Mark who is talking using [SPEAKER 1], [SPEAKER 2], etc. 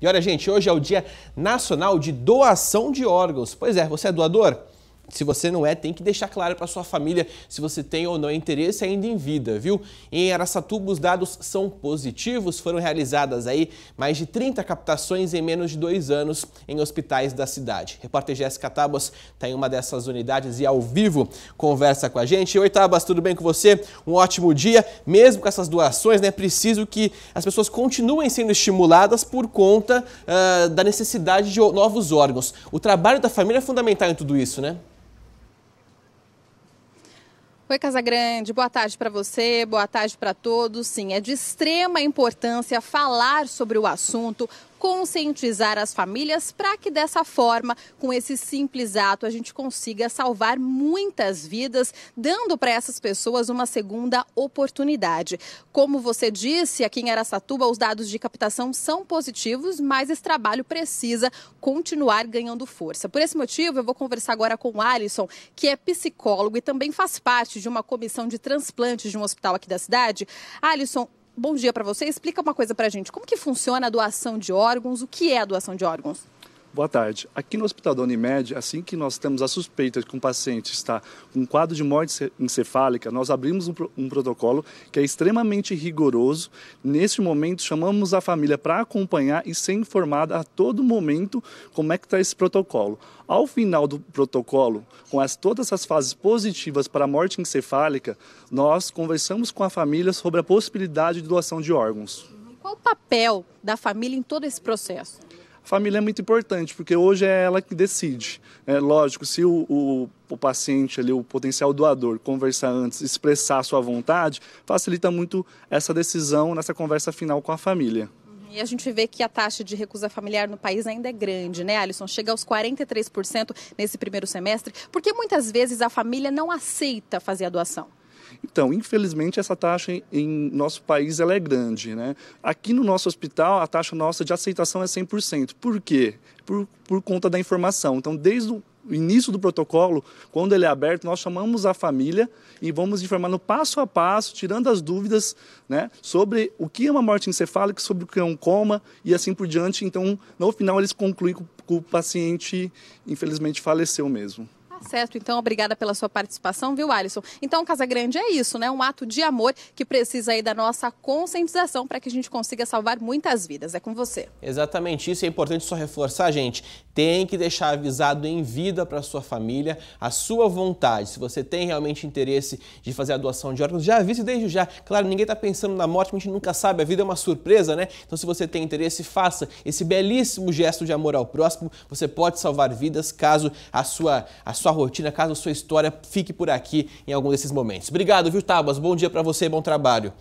[SPEAKER 1] E olha, gente, hoje é o Dia Nacional de Doação de Órgãos. Pois é, você é doador? Se você não é, tem que deixar claro para sua família se você tem ou não interesse ainda em vida, viu? Em Aracatuba, os dados são positivos. Foram realizadas aí mais de 30 captações em menos de dois anos em hospitais da cidade. Repórter Jéssica Tabas está em uma dessas unidades e ao vivo conversa com a gente. Oi, Tabas, tudo bem com você? Um ótimo dia. Mesmo com essas doações, né? Preciso que as pessoas continuem sendo estimuladas por conta uh, da necessidade de novos órgãos. O trabalho da família é fundamental em tudo isso, né?
[SPEAKER 2] Oi, Casagrande, boa tarde para você, boa tarde para todos. Sim, é de extrema importância falar sobre o assunto, conscientizar as famílias para que dessa forma, com esse simples ato, a gente consiga salvar muitas vidas, dando para essas pessoas uma segunda oportunidade. Como você disse, aqui em Aracatuba os dados de captação são positivos, mas esse trabalho precisa continuar ganhando força. Por esse motivo, eu vou conversar agora com o Alisson, que é psicólogo e também faz parte de uma comissão de transplantes de um hospital aqui da cidade. Alisson, bom dia para você. Explica uma coisa para a gente. Como que funciona a doação de órgãos? O que é a doação de órgãos?
[SPEAKER 3] Boa tarde. Aqui no Hospital da Unimed, assim que nós temos a suspeita de que um paciente está com um quadro de morte encefálica, nós abrimos um, um protocolo que é extremamente rigoroso. Neste momento, chamamos a família para acompanhar e ser informada a todo momento como é que está esse protocolo. Ao final do protocolo, com as, todas as fases positivas para a morte encefálica, nós conversamos com a família sobre a possibilidade de doação de órgãos.
[SPEAKER 2] Qual o papel da família em todo esse processo?
[SPEAKER 3] família é muito importante, porque hoje é ela que decide. É lógico, se o, o, o paciente, ali, o potencial doador, conversar antes, expressar a sua vontade, facilita muito essa decisão nessa conversa final com a família.
[SPEAKER 2] Uhum. E a gente vê que a taxa de recusa familiar no país ainda é grande, né, Alisson? Chega aos 43% nesse primeiro semestre, porque muitas vezes a família não aceita fazer a doação.
[SPEAKER 3] Então, infelizmente, essa taxa em, nosso país ela é grande. Né? Aqui no nosso hospital, a taxa nossa de aceitação é 100%. Por quê? Por, por conta da informação. Então, desde o início do protocolo, quando ele é aberto, nós chamamos a família e vamos informando passo a passo, tirando as dúvidas né, sobre o que é uma morte encefálica, sobre o que é um coma e assim por diante. Então, no final, eles concluem que o paciente, infelizmente, faleceu mesmo.
[SPEAKER 2] Certo, então obrigada pela sua participação, viu, Alisson? Então, Casa Grande é isso, né? Um ato de amor que precisa aí da nossa conscientização para que a gente consiga salvar muitas vidas. É com você.
[SPEAKER 1] Exatamente isso, é importante só reforçar, gente. Tem que deixar avisado em vida para sua família a sua vontade. Se você tem realmente interesse de fazer a doação de órgãos, já avise desde já. Claro, ninguém está pensando na morte, a gente nunca sabe, a vida é uma surpresa, né? Então, se você tem interesse, faça esse belíssimo gesto de amor ao próximo. Você pode salvar vidas caso a sua a sua sua rotina, caso sua história fique por aqui em algum desses momentos. Obrigado, viu, Tabas? Bom dia para você, bom trabalho.